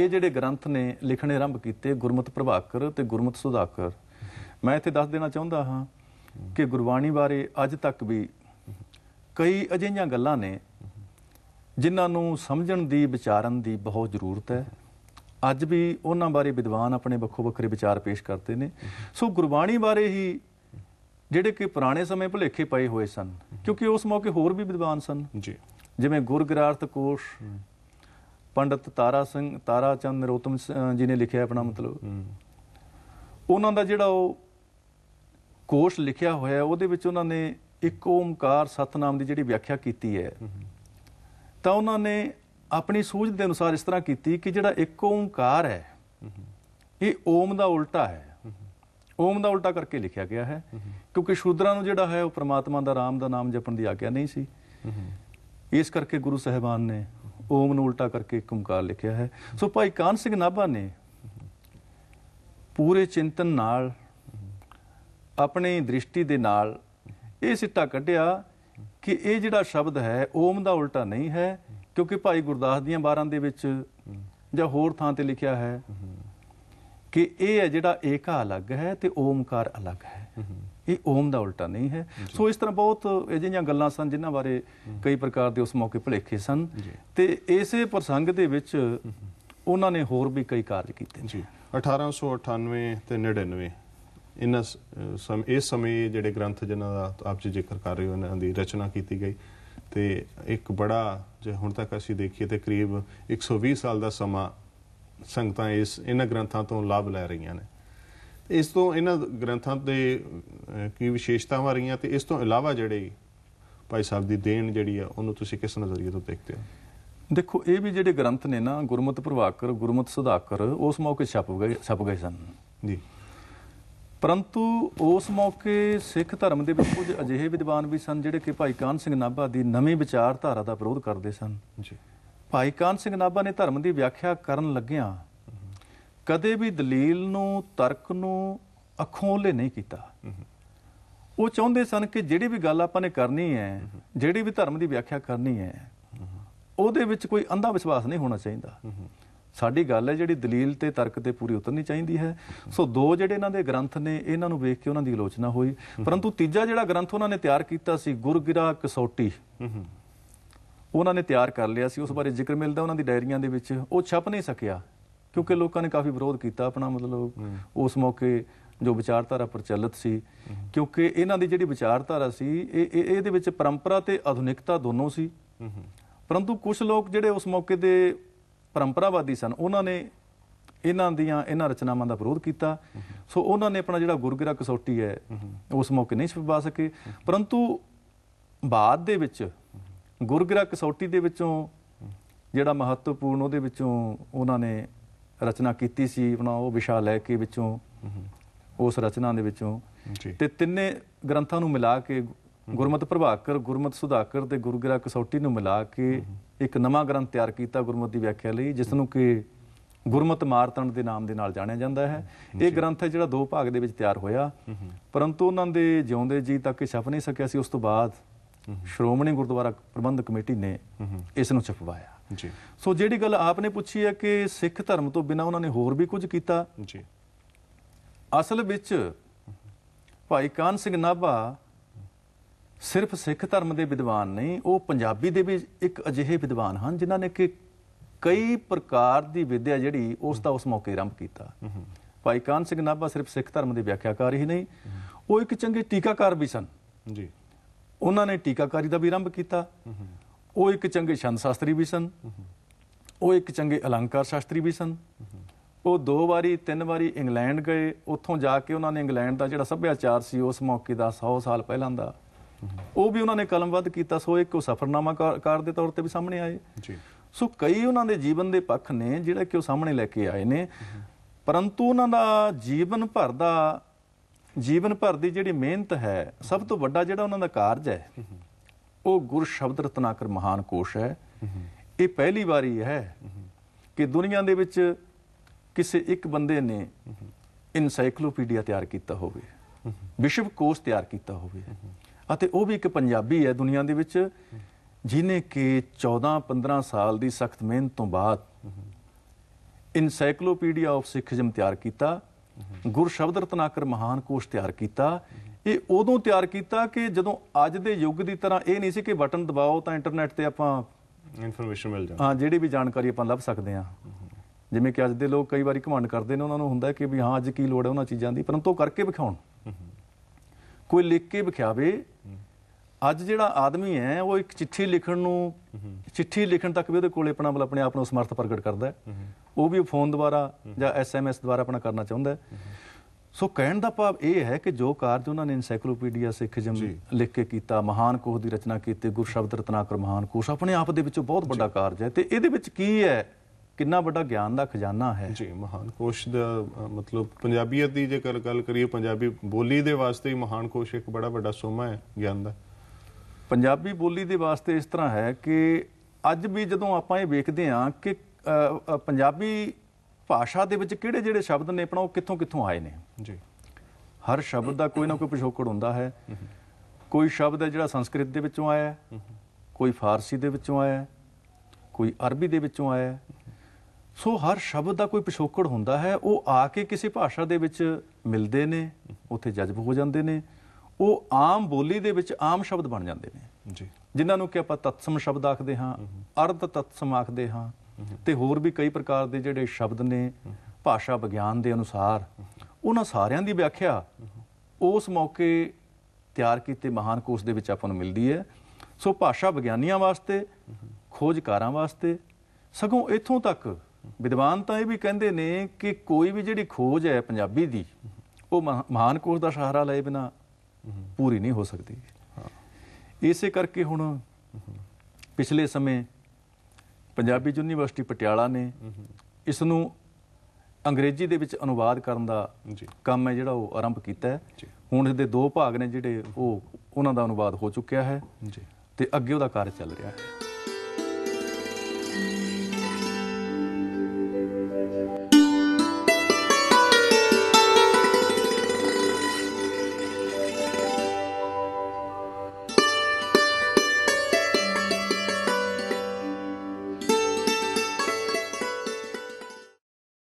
ਇਹ ਜਿਹੜੇ ਗ੍ਰੰਥ ਨੇ ਲਿਖਣੇ ਆਰੰਭ ਕੀਤੇ ਗੁਰਮਤ ਪ੍ਰਭਾਕਰ ਤੇ ਗੁਰਮਤ ਸੁਧਾਕਰ ਮੈਂ ਇੱਥੇ ਦੱਸ ਦੇਣਾ ਚਾਹੁੰਦਾ ਹਾਂ ਕਿ ਗੁਰਬਾਣੀ ਬਾਰੇ ਅੱਜ ਤੱਕ ਵੀ ਕਈ ਅਜਿਹੀਆਂ ਗੱਲਾਂ ਨੇ ਜਿਨ੍ਹਾਂ ਨੂੰ ਸਮਝਣ ਦੀ ਵਿਚਾਰਨ ਦੀ ਬਹੁਤ ਜ਼ਰੂਰਤ ਹੈ ਅੱਜ ਵੀ ਉਹਨਾਂ ਬਾਰੇ ਵਿਦਵਾਨ ਆਪਣੇ ਵੱਖੋ ਵੱਖਰੇ ਵਿਚਾਰ ਪੇਸ਼ ਕਰਦੇ ਨੇ ਸੋ ਗੁਰਬਾਣੀ ਬਾਰੇ ਹੀ ਜਿਹੜੇ ਕਿ ਪੁਰਾਣੇ ਸਮੇਂ ਭੁਲੇਖੇ ਪਏ ਹੋਏ ਸਨ ਕਿਉਂਕਿ ਉਸ ਮੌਕੇ ਹੋਰ ਵੀ ਵਿਦਵਾਨ ਸਨ ਜੀ ਜਿਵੇਂ ਗੁਰਗ੍ਰਾਰਥ ਕੋਸ਼ ਪੰਡਤ ਤਾਰਾ ਸਿੰਘ ਤਾਰਾ ਚੰਦ ਨਰੋਤਮ ਜੀ ਨੇ ਲਿਖਿਆ ਆਪਣਾ ਮਤਲਬ ਉਹਨਾਂ ਦਾ ਜਿਹੜਾ ਉਹ ਕੋਸ਼ ਲਿਖਿਆ ਹੋਇਆ ਉਹਦੇ ਵਿੱਚ ਉਹਨਾਂ ਨੇ ਇੱਕ ਓਮਕਾਰ ਸਤਨਾਮ ਦੀ ਜਿਹੜੀ ਵਿਆਖਿਆ ਕੀਤੀ ਹੈ ਤਾਂ ਉਹਨਾਂ ਨੇ ਆਪਣੀ ਸੂਝ ਦੇ ਅਨੁਸਾਰ ਇਸ ਤਰ੍ਹਾਂ ਕੀਤੀ ਕਿ ਜਿਹੜਾ ਇੱਕ ਓਮਕਾਰ ਹੈ ਇਹ ਓਮ ਦਾ ਉਲਟਾ ਹੈ ਓਮ ਦਾ ਉਲਟਾ ਕਰਕੇ ਲਿਖਿਆ ਗਿਆ ਹੈ ਕਿਉਂਕਿ ਸ਼ੂਦਰਾਂ ਨੂੰ ਜਿਹੜਾ ਹੈ ਉਹ ਪ੍ਰਮਾਤਮਾ ਦਾ ਰਾਮ ਦਾ ਨਾਮ ਜਪਣ ਦੀ ਆਗਿਆ ਨਹੀਂ ਸੀ ਇਸ ਕਰਕੇ ਗੁਰੂ ਸਹਿਬਾਨ ਨੇ ਓਮ ਨੂੰ ਉਲਟਾ ਕਰਕੇ ਇੱਕ ਓਮਕਾਰ ਲਿਖਿਆ ਹੈ ਸੋ ਭਾਈ ਕਾਨ ਸਿੰਘ ਨਾਭਾ ਨੇ ਪੂਰੇ ਚਿੰਤਨ ਨਾਲ ਆਪਣੀ ਦ੍ਰਿਸ਼ਟੀ ਦੇ ਨਾਲ ਇਹ ਸਿੱਟਾ ਕੱਢਿਆ ਕਿ ਇਹ ਜਿਹੜਾ ਸ਼ਬਦ ਹੈ ਓਮ ਦਾ ਉਲਟਾ ਨਹੀਂ ਹੈ ਕਿਉਂਕਿ ਭਾਈ ਗੁਰਦਾਸ ਦੀਆਂ ਬਾਰਾਂ ਦੇ ਵਿੱਚ ਜਾਂ ਹੋਰ ਥਾਂ ਤੇ ਲਿਖਿਆ ਹੈ ਕਿ ਇਹ ਹੈ ਜਿਹੜਾ ਏਕਾ ਅਲੱਗ ਹੈ ਤੇ ਓਮਕਾਰ ਅਲੱਗ ਹੈ ਇਹ ਓਮ ਦਾ ਉਲਟਾ ਨਹੀਂ ਹੈ ਸੋ ਇਸ ਤਰ੍ਹਾਂ ਬਹੁਤ ਅਜਿਹੀਆਂ ਗੱਲਾਂ ਸਨ ਜਿਨ੍ਹਾਂ ਬਾਰੇ ਕਈ ਪ੍ਰਕਾਰ ਦੇ ਉਸ ਮੌਕੇ ਭਲੇਖੇ ਸਨ ਤੇ ਇਸੇ ਪ੍ਰਸੰਗ ਦੇ ਵਿੱਚ ਉਹਨਾਂ ਨੇ ਹੋਰ ਵੀ ਕਈ ਕਾਰਜ ਕੀਤੇ ਜੀ 1898 ਤੇ 99 ਇਹਨਾਂ ਸਮ ਇਸ ਸਮੇਂ ਜਿਹੜੇ ਗ੍ਰੰਥ ਜਿਨ੍ਹਾਂ ਦਾ ਆਪ ਜੀ ਜ਼ਿਕਰ ਕਰ ਰਹੇ ਹੋ ਇਹਨਾਂ ਦੀ ਰਚਨਾ ਕੀਤੀ ਗਈ ਤੇ ਇੱਕ ਬੜਾ ਜੇ ਹੁਣ ਤੱਕ ਅਸੀਂ ਦੇਖੀਏ ਤੇ ਕਰੀਬ 120 ਸਾਲ ਦਾ ਸਮਾਂ ਸੰਗਤਾਂ ਇਸ ਇਹਨਾਂ ਗ੍ਰੰਥਾਂ ਤੋਂ ਲਾਭ ਲੈ ਰਹੀਆਂ ਨੇ ਇਸ ਤੋਂ ਇਹਨਾਂ ਗ੍ਰੰਥਾਂ ਤੇ ਕੀ ਵਿਸ਼ੇਸ਼ਤਾਵਾਂ ਰਹੀਆਂ ਤੇ ਇਸ ਤੋਂ ਇਲਾਵਾ ਜਿਹੜੇ ਭਾਈ ਸਾਹਿਬ ਦੀ ਦੇਣ ਜਿਹੜੀ ਆ ਉਹਨੂੰ ਤੁਸੀਂ ਕਿਸ ਨਜ਼ਰੀਏ ਤੋਂ ਦੇਖਦੇ ਹੋ ਦੇਖੋ ਇਹ ਵੀ ਜਿਹੜੇ ਗ੍ਰੰਥ ਨੇ ਨਾ ਗੁਰਮਤਿ ਪ੍ਰਭਾਕਰ ਗੁਰਮਤਿ ਸੁਧਾਕਰ ਉਸ ਮੌਕੇ ਛਪ ਗਏ ਛਪ ਗਏ ਸਨ ਜੀ ਪਰੰਤੂ ਉਸ ਮੌਕੇ ਸਿੱਖ ਧਰਮ ਦੇ ਵਿੱਚ ਕੁਝ ਅਜਿਹੇ ਵਿਦਵਾਨ ਵੀ ਸਨ ਜਿਹੜੇ ਕਿ ਭਾਈ ਕਾਨ ਸਿੰਘ ਨਾਭਾ ਦੀ ਨਵੀਂ ਵਿਚਾਰਧਾਰਾ ਦਾ ਵਿਰੋਧ ਕਰਦੇ ਸਨ ਜੀ ਭਾਈ ਕਾਨ ਸਿੰਘ ਨਾਭਾ ਨੇ ਧਰਮ ਦੀ ਵਿਆਖਿਆ ਕਰਨ ਲੱਗਿਆਂ ਕਦੇ ਵੀ ਦਲੀਲ ਨੂੰ ਤਰਕ ਨੂੰ ਅੱਖੋਂ ਲੈ ਨਹੀਂ ਕੀਤਾ ਉਹ ਚਾਹੁੰਦੇ ਸਨ ਕਿ ਜਿਹੜੀ ਵੀ ਗੱਲ ਆਪਾਂ ਨੇ ਕਰਨੀ ਹੈ ਜਿਹੜੀ ਵੀ ਧਰਮ ਦੀ ਵਿਆਖਿਆ ਕਰਨੀ ਹੈ ਉਹਦੇ ਵਿੱਚ ਕੋਈ ਅੰਧਾ ਵਿਸ਼ਵਾਸ ਨਹੀਂ ਹੋਣਾ ਚਾਹੀਦਾ ਸਾਡੀ ਗੱਲ ਹੈ ਜਿਹੜੀ ਦਲੀਲ ਤੇ ਤਰਕ ਤੇ ਪੂਰੀ ਉਤਰਨੀ ਚਾਹੀਦੀ ਹੈ ਸੋ ਦੋ ਜਿਹੜੇ ਇਹਨਾਂ ਦੇ ਗ੍ਰੰਥ ਨੇ ਇਹਨਾਂ ਨੂੰ ਵੇਖ ਕੇ ਉਹਨਾਂ ਦੀ ਆਲੋਚਨਾ ਹੋਈ ਪਰੰਤੂ ਤੀਜਾ ਜਿਹੜਾ ਗ੍ਰੰਥ ਉਹਨਾਂ ਨੇ ਤਿਆਰ ਕੀਤਾ ਸੀ ਗੁਰਗਿਰਾ ਕਸੌਟੀ ਉਹਨਾਂ ਨੇ ਤਿਆਰ ਕਰ ਲਿਆ ਸੀ ਉਸ ਬਾਰੇ ਜ਼ਿਕਰ ਮਿਲਦਾ ਉਹਨਾਂ ਦੀ ਡਾਇਰੀਆਂ ਦੇ ਵਿੱਚ ਉਹ ਛਪ ਨਹੀਂ ਸਕਿਆ ਕਿਉਂਕਿ ਲੋਕਾਂ ਨੇ ਕਾਫੀ ਵਿਰੋਧ ਕੀਤਾ ਆਪਣਾ ਮਤਲਬ ਉਸ ਮੌਕੇ ਜੋ ਵਿਚਾਰਧਾਰਾ ਪ੍ਰਚਲਿਤ ਸੀ ਕਿਉਂਕਿ ਇਹਨਾਂ ਦੀ ਜਿਹੜੀ ਵਿਚਾਰਧਾਰਾ ਸੀ ਇਹ ਇਹਦੇ ਵਿੱਚ ਪਰੰਪਰਾ ਤੇ ਆਧੁਨਿਕਤਾ ਦੋਨੋਂ ਸੀ ਪਰੰਤੂ ਕੁਝ ਲੋਕ ਜਿਹੜੇ ਉਸ ਮੌਕੇ ਦੇ ਪਰੰਪਰਾਵਾਦੀ ਸਨ ਉਹਨਾਂ ਨੇ ਇਹਨਾਂ ਦੀਆਂ ਇਹਨਾਂ ਰਚਨਾਵਾਂ ਦਾ ਵਿਰੋਧ ਕੀਤਾ ਸੋ ਉਹਨਾਂ ਨੇ ਆਪਣਾ ਜਿਹੜਾ ਗੁਰਗਿਰਾ ਕਸੌਟੀ ਹੈ ਉਸ ਮੌਕੇ ਨਹੀਂ ਛਪਵਾ ਸਕੇ ਪਰੰਤੂ ਬਾਅਦ ਦੇ ਵਿੱਚ ਗੁਰਗਿਰਾ ਕਸੌਟੀ ਦੇ ਵਿੱਚੋਂ ਜਿਹੜਾ ਮਹੱਤਵਪੂਰਨ ਉਹਦੇ ਵਿੱਚੋਂ ਉਹਨਾਂ ਨੇ ਰਚਨਾ ਕੀਤੀ ਸੀ ਆਪਣਾ ਉਹ ਵਿਸ਼ਾ ਲੈ ਕੇ ਵਿੱਚੋਂ ਉਸ ਰਚਨਾ ਦੇ ਵਿੱਚੋਂ ਤੇ ਤਿੰਨੇ ਗ੍ਰੰਥਾਂ ਨੂੰ ਮਿਲਾ ਕੇ ਗੁਰਮਤ ਪ੍ਰਭਾਕਰ ਗੁਰਮਤ ਸੁਧਾਕਰ ਤੇ ਗੁਰਗਿਰਾ ਕਸੌਟੀ ਨੂੰ ਮਿਲਾ ਕੇ ਇੱਕ ਨਵਾਂ ਗ੍ਰੰਥ ਤਿਆਰ ਕੀਤਾ ਗੁਰਮਤ ਦੀ ਵਿਆਖਿਆ ਲਈ ਜਿਸ ਨੂੰ ਕਿ ਗੁਰਮਤ ਮਾਰਤੰਡ ਦੇ ਨਾਮ ਦੇ ਨਾਲ ਜਾਣਿਆ ਜਾਂਦਾ ਹੈ ਇਹ ਗ੍ਰੰਥ ਹੈ ਜਿਹੜਾ ਦੋ ਭਾਗ ਦੇ ਵਿੱਚ ਤਿਆਰ ਹੋਇਆ ਪਰੰਤੂ ਉਹਨਾਂ ਦੇ ਜਿਉਂਦੇ ਜੀ ਤੱਕ ਇਹ ਛਪ ਨਹੀਂ ਸਕਿਆ ਸੀ ਉਸ ਤੋਂ ਬਾਅਦ ਸ਼੍ਰੋਮਣੀ ਗੁਰਦੁਆਰਾ ਪ੍ਰਬੰਧਕ ਕਮੇਟੀ ਨੇ ਇਸ ਨੂੰ ਛਪਵਾਇਆ ਜੀ ਸੋ ਜਿਹੜੀ ਗੱਲ ਆਪਨੇ ਪੁੱਛੀ ਹੈ ਕਿ ਸਿੱਖ ਧਰਮ ਤੋਂ ਬਿਨਾ ਉਹਨਾਂ ਨੇ ਹੋਰ ਵੀ ਕੁਝ ਕੀਤਾ ਜੀ ਅਸਲ ਵਿੱਚ ਭਾਈ ਕਾਨ ਸਿੰਘ ਨਾਭਾ ਸਿਰਫ ਸਿੱਖ ਧਰਮ ਦੇ ਵਿਦਵਾਨ ਨਹੀਂ ਉਹ ਪੰਜਾਬੀ ਦੇ ਵੀ ਇੱਕ ਅਜਿਹੇ ਵਿਦਵਾਨ ਹਨ ਜਿਨ੍ਹਾਂ ਨੇ ਕਿ ਕਈ ਪ੍ਰਕਾਰ ਦੀ ਵਿਦਿਆ ਜਿਹੜੀ ਉਸ ਦਾ ਉਸ ਮੌਕੇ ਆਰੰਭ ਕੀਤਾ ਭਾਈ ਕਾਨ ਸਿੰਘ ਨਾਭਾ ਸਿਰਫ ਸਿੱਖ ਧਰਮ ਦੇ ਵਿਆਖਿਆਕਾਰ ਹੀ ਨਹੀਂ ਉਹ ਇੱਕ ਚੰਗੇ ਟੀਕਾਕਾਰ ਵੀ ਸਨ ਜੀ ਉਹਨਾਂ ਨੇ ਟੀਕਾਕਾਰੀ ਦਾ ਵੀ ਆਰੰਭ ਕੀਤਾ ਉਹ ਇੱਕ ਚੰਗੇ ਛੰਦ ਸ਼ਾਸਤਰੀ ਵੀ ਸਨ ਉਹ ਇੱਕ ਚੰਗੇ ਅਲੰਕਾਰ ਸ਼ਾਸਤਰੀ ਵੀ ਸਨ ਉਹ ਦੋ ਵਾਰੀ ਤਿੰਨ ਵਾਰੀ ਇੰਗਲੈਂਡ ਗਏ ਉੱਥੋਂ ਜਾ ਕੇ ਉਹਨਾਂ ਨੇ ਇੰਗਲੈਂਡ ਦਾ ਜਿਹੜਾ ਸੱਭਿਆਚਾਰ ਸੀ ਉਸ ਮੌਕੇ ਦਾ 100 ਸਾਲ ਪਹਿਲਾਂ ਦਾ ਉਹ ਵੀ ਉਹਨਾਂ ਨੇ ਕਲਮਬੱਧ ਕੀਤਾ ਸੋ ਇੱਕ ਉਹ ਸਫਰਨਾਮਾ ਕਾਰ ਦੇ ਤੌਰ ਤੇ ਵੀ ਸਾਹਮਣੇ ਆਏ ਜੀ ਸੋ ਕਈ ਉਹਨਾਂ ਦੇ ਜੀਵਨ ਦੇ ਪੱਖ ਨੇ ਜਿਹੜਾ ਕਿ ਉਹ ਸਾਹਮਣੇ ਲੈ ਕੇ ਆਏ ਨੇ ਪਰੰਤੂ ਉਹਨਾਂ ਦਾ ਜੀਵਨ ਭਰ ਦਾ ਜੀਵਨ ਭਰ ਦੀ ਜਿਹੜੀ ਮਿਹਨਤ ਹੈ ਸਭ ਤੋਂ ਵੱਡਾ ਜਿਹੜਾ ਉਹਨਾਂ ਦਾ ਕਾਰਜ ਹੈ ਉਹ ਗੁਰ ਸ਼ਬਦ ਰਤਨਾਕਰ ਮਹਾਨ ਕੋਸ਼ ਹੈ ਇਹ ਪਹਿਲੀ ਵਾਰੀ ਹੈ ਕਿ ਦੁਨੀਆ ਦੇ ਵਿੱਚ ਕਿਸੇ ਇੱਕ ਬੰਦੇ ਨੇ ਇਨਸਾਈਕਲੋਪੀਡੀਆ ਤਿਆਰ ਕੀਤਾ ਹੋਵੇ ਵਿਸ਼ਵ ਕੋਸ਼ ਤਿਆਰ ਕੀਤਾ ਹੋਵੇ ਅਤੇ ਉਹ ਵੀ ਇੱਕ ਪੰਜਾਬੀ ਹੈ ਦੁਨੀਆ ਦੇ ਵਿੱਚ ਜਿਨੇ ਕਿ 14-15 ਸਾਲ ਦੀ ਸਖਤ ਮਿਹਨਤ ਤੋਂ ਬਾਅਦ ਇਨਸਾਈਕਲੋਪੀਡੀਆ ਆਫ ਸਿੱਖਿਜਮ ਤਿਆਰ ਕੀਤਾ ਗੁਰ ਸ਼ਬਦ ਰਤਨਾਕਰ ਮਹਾਨ ਕੋਸ਼ ਤਿਆਰ ਕੀਤਾ ਇਹ ਉਦੋਂ ਤਿਆਰ ਕੀਤਾ ਕਿ ਜਦੋਂ ਅੱਜ ਦੇ ਯੁੱਗ ਦੀ ਤਰ੍ਹਾਂ ਇਹ ਨਹੀਂ ਸੀ ਕਿ ਬਟਨ ਦਬਾਓ ਤਾਂ ਇੰਟਰਨੈਟ ਤੇ ਆਪਾਂ ਇਨਫੋਰਮੇਸ਼ਨ ਮਿਲ ਜਾਂਦੀ ਹਾਂ ਜਿਹੜੀ ਵੀ ਜਾਣਕਾਰੀ ਆਪਾਂ ਲੱਭ ਸਕਦੇ ਹਾਂ ਜਿਵੇਂ ਕਿ ਅੱਜ ਦੇ ਲੋਕ ਕਈ ਵਾਰੀ ਘਮੰਡ ਕਰਦੇ ਨੇ ਉਹਨਾਂ ਨੂੰ ਹੁੰਦਾ ਕਿ ਵੀ ਹਾਂ ਅੱਜ ਕੀ ਲੋੜ ਹੈ ਉਹਨਾਂ ਚੀਜ਼ਾਂ ਦੀ ਪਰੰਤੂ ਕਰਕੇ ਵਿਖਾਉਣ ਕੋਈ ਲਿਖ ਕੇ ਵਿਖਾਵੇ ਅੱਜ ਜਿਹੜਾ ਆਦਮੀ ਹੈ ਉਹ ਇੱਕ ਚਿੱਠੀ ਲਿਖਣ ਨੂੰ ਚਿੱਠੀ ਲਿਖਣ ਤੱਕ ਵੀ ਉਹਦੇ ਕੋਲੇ ਆਪਣਾ ਮਤਲਬ ਆਪਣੇ ਆਪ ਨੂੰ ਸਮਰਥ ਪ੍ਰਗਟ ਕਰਦਾ ਹੈ ਉਹ ਵੀ ਫੋਨ ਦੁਆਰਾ ਜਾਂ ਐਸਐਮਐਸ ਦੁਆਰਾ ਆਪਣਾ ਕਰਨਾ ਚਾਹੁੰਦਾ ਹੈ ਸੋ ਕਹਿਣ ਦਾ ਭਾਵ ਇਹ ਹੈ ਕਿ ਜੋ ਕਾਰਜ ਉਹਨਾਂ ਨੇ ਐਨਸਾਈਕਲੋਪੀਡੀਆ ਜਮ ਲਿਖ ਕੇ ਕੀਤਾ ਮਹਾਨ ਕੋਸ਼ ਦੀ ਰਚਨਾ ਕੀਤੀ ਗੁਰਸ਼ਬਦ ਰਤਨਾਕਰ ਮਹਾਨ ਕੋਸ਼ ਆਪਣੇ ਆਪ ਦੇ ਵਿੱਚ ਬਹੁਤ ਵੱਡਾ ਕਾਰਜ ਹੈ ਤੇ ਇਹਦੇ ਵਿੱਚ ਕੀ ਹੈ ਕਿੰਨਾ ਵੱਡਾ ਗਿਆਨ ਦਾ ਖਜ਼ਾਨਾ ਹੈ ਜੀ ਮਹਾਨ ਕੋਸ਼ ਦਾ ਮਤਲਬ ਪੰਜਾਬੀਅਤ ਦੀ ਜੇ ਗੱਲ ਕਰੀਏ ਪੰਜਾਬੀ ਬੋਲੀ ਦੇ ਵਾਸਤੇ ਹੀ ਮਹਾਨ ਕੋਸ਼ ਇੱਕ ਬੜਾ ਵੱਡਾ ਸੋਮਾ ਹੈ ਗਿਆਨ ਦਾ ਪੰਜਾਬੀ ਬੋਲੀ ਦੇ ਵਾਸਤੇ ਇਸ ਤਰ੍ਹਾਂ ਹੈ ਕਿ ਅੱਜ ਵੀ ਜਦੋਂ ਆਪਾਂ ਇਹ ਵੇਖਦੇ ਹਾਂ ਕਿ ਪੰਜਾਬੀ ਭਾਸ਼ਾ ਦੇ ਵਿੱਚ ਕਿਹੜੇ ਜਿਹੜੇ ਸ਼ਬਦ ਨੇ ਆਪਣਾ ਉਹ ਕਿੱਥੋਂ ਕਿੱਥੋਂ ਆਏ ਨੇ ਜੀ ਹਰ ਸ਼ਬਦ ਦਾ ਕੋਈ ਨਾ ਕੋਈ ਪਿਛੋਕੜ ਹੁੰਦਾ ਹੈ ਕੋਈ ਸ਼ਬਦ ਹੈ ਜਿਹੜਾ ਸੰਸਕ੍ਰਿਤ ਦੇ ਵਿੱਚੋਂ ਆਇਆ ਹੈ ਕੋਈ ਫਾਰਸੀ ਦੇ ਵਿੱਚੋਂ ਆਇਆ ਹੈ ਕੋਈ ਅਰਬੀ ਦੇ ਵਿੱਚੋਂ ਆਇਆ ਹੈ ਸੋ ਹਰ ਸ਼ਬਦ ਦਾ ਕੋਈ ਪਿਛੋਕੜ ਹੁੰਦਾ ਹੈ ਉਹ ਆ ਕੇ ਕਿਸੇ ਭਾਸ਼ਾ ਦੇ ਵਿੱਚ ਮਿਲਦੇ ਨੇ ਉੱਥੇ ਜਜ਼ਬ ਹੋ ਜਾਂਦੇ ਨੇ ਉਹ ਆਮ ਬੋਲੀ ਦੇ ਵਿੱਚ ਆਮ ਸ਼ਬਦ ਬਣ ਜਾਂਦੇ ਨੇ ਜੀ ਜਿਨ੍ਹਾਂ ਨੂੰ ਕਿ ਆਪਾਂ ਤਤਸਮ ਸ਼ਬਦ ਆਖਦੇ ਹਾਂ ਅਰਧ ਤਤਸਮ ਆਖਦੇ ਹਾਂ ਤੇ ਹੋਰ ਵੀ ਕਈ ਪ੍ਰਕਾਰ ਦੇ ਜਿਹੜੇ ਸ਼ਬਦ ਨੇ ਭਾਸ਼ਾ ਵਿਗਿਆਨ ਦੇ ਅਨੁਸਾਰ ਉਹਨਾਂ ਸਾਰਿਆਂ ਦੀ ਵਿਆਖਿਆ ਉਸ ਮੌਕੇ ਤਿਆਰ ਕੀਤੇ ਮਹਾਨ ਕੋਸ ਦੇ ਵਿੱਚ ਆਪਾਂ ਨੂੰ ਮਿਲਦੀ ਹੈ ਸੋ ਭਾਸ਼ਾ ਵਿਗਿਆਨੀਆਂ ਵਾਸਤੇ ਖੋਜਕਾਰਾਂ ਵਾਸਤੇ ਸਗੋਂ ਇੱਥੋਂ ਤੱਕ ਵਿਦਵਾਨ ਤਾਂ ਇਹ ਵੀ ਕਹਿੰਦੇ ਨੇ ਕਿ ਕੋਈ ਵੀ ਜਿਹੜੀ ਖੋਜ ਹੈ ਪੰਜਾਬੀ ਦੀ ਉਹ ਮਹਾਨ ਕੋਸ ਦਾ ਸਹਾਰਾ ਲਏ ਬਿਨਾ ਪੂਰੀ ਨਹੀਂ ਹੋ ਸਕਦੀ ਇਸੇ ਕਰਕੇ ਹੁਣ ਪਿਛਲੇ ਸਮੇਂ ਪੰਜਾਬੀ ਯੂਨੀਵਰਸਿਟੀ ਪਟਿਆਲਾ ਨੇ ਇਸ ਨੂੰ ਅੰਗਰੇਜ਼ੀ ਦੇ ਵਿੱਚ ਅਨੁਵਾਦ ਕਰਨ ਦਾ ਕੰਮ ਹੈ ਜਿਹੜਾ ਉਹ ਆਰੰਭ ਕੀਤਾ ਹੈ ਹੁਣ ਇਹਦੇ ਦੋ ਭਾਗ ਨੇ ਜਿਹੜੇ ਉਹ ਉਹਨਾਂ ਦਾ ਅਨੁਵਾਦ ਹੋ ਚੁੱਕਿਆ ਹੈ ਤੇ ਅੱਗੇ ਉਹਦਾ ਕਾਰਜ ਚੱਲ ਰਿਹਾ ਹੈ